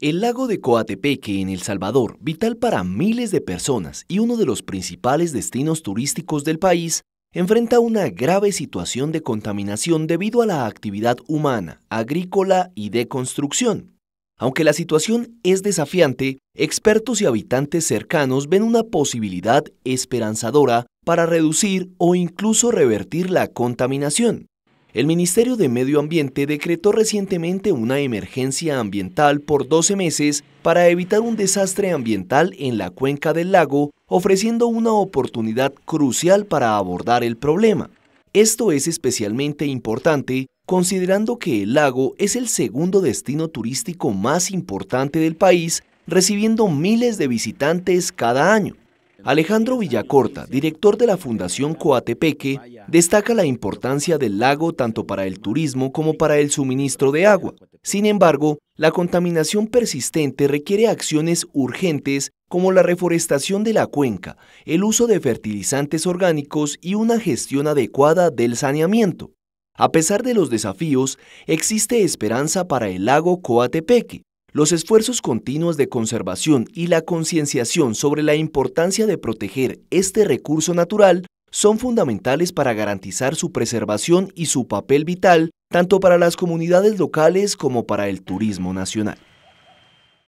El lago de Coatepeque en El Salvador, vital para miles de personas y uno de los principales destinos turísticos del país, enfrenta una grave situación de contaminación debido a la actividad humana, agrícola y de construcción. Aunque la situación es desafiante, expertos y habitantes cercanos ven una posibilidad esperanzadora para reducir o incluso revertir la contaminación. El Ministerio de Medio Ambiente decretó recientemente una emergencia ambiental por 12 meses para evitar un desastre ambiental en la cuenca del lago, ofreciendo una oportunidad crucial para abordar el problema. Esto es especialmente importante considerando que el lago es el segundo destino turístico más importante del país, recibiendo miles de visitantes cada año. Alejandro Villacorta, director de la Fundación Coatepeque, destaca la importancia del lago tanto para el turismo como para el suministro de agua. Sin embargo, la contaminación persistente requiere acciones urgentes como la reforestación de la cuenca, el uso de fertilizantes orgánicos y una gestión adecuada del saneamiento. A pesar de los desafíos, existe esperanza para el lago Coatepeque, los esfuerzos continuos de conservación y la concienciación sobre la importancia de proteger este recurso natural son fundamentales para garantizar su preservación y su papel vital tanto para las comunidades locales como para el turismo nacional.